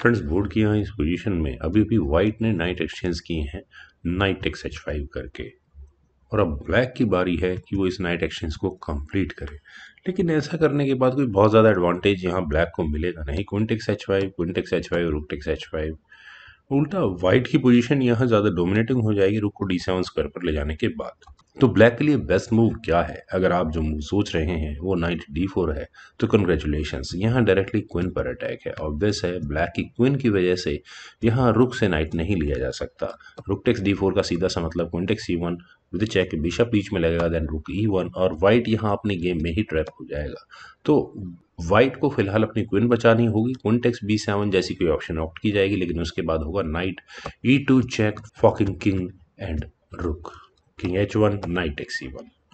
friends board की यहाँ इस पोजीशन में अभी भी वाइट ने नाइट एक्सचेंज किए हैं नाइट एक्स एच फाइव करके और अब ब्लैक की बारी है कि वो इस नाइट एक्सचेंज को कंप्लीट करे लेकिन ऐसा करने के बाद कोई बहुत ज़्यादा एडवांटेज यहाँ ब्लैक को मिलेगा नहीं queen takes H five queen takes H five rook takes H five उल्टा वाइट की पोजीशन यहाँ ज़्यादा डोमिनेटिंग हो जाएगी रुक को डी सेवन स्क्वायर पर ले जाने के बाद तो ब्लैक के लिए बेस्ट मूव क्या है अगर आप जो मूव सोच रहे हैं वो नाइट डी फोर है तो कंग्रेचुलेशन यहाँ डायरेक्टली क्विन पर अटैक है ऑब्वियस है ब्लैक की क्विन की वजह से यहाँ रुक से नाइट नहीं लिया जा सकता रुक टेक्स डी फोर का सीधा सा मतलब queen takes E one with check bishop बीच में लगेगा देन रुक ई वन और वाइट यहाँ अपने गेम में ही ट्रैप हो जाएगा तो वाइट को फिलहाल अपनी क्विन बचानी होगी क्विंटेक्स बी सेवन जैसी कोई ऑप्शन ऑप्ट की जाएगी लेकिन उसके बाद होगा knight E two check forking king and rook king h1 knight xc1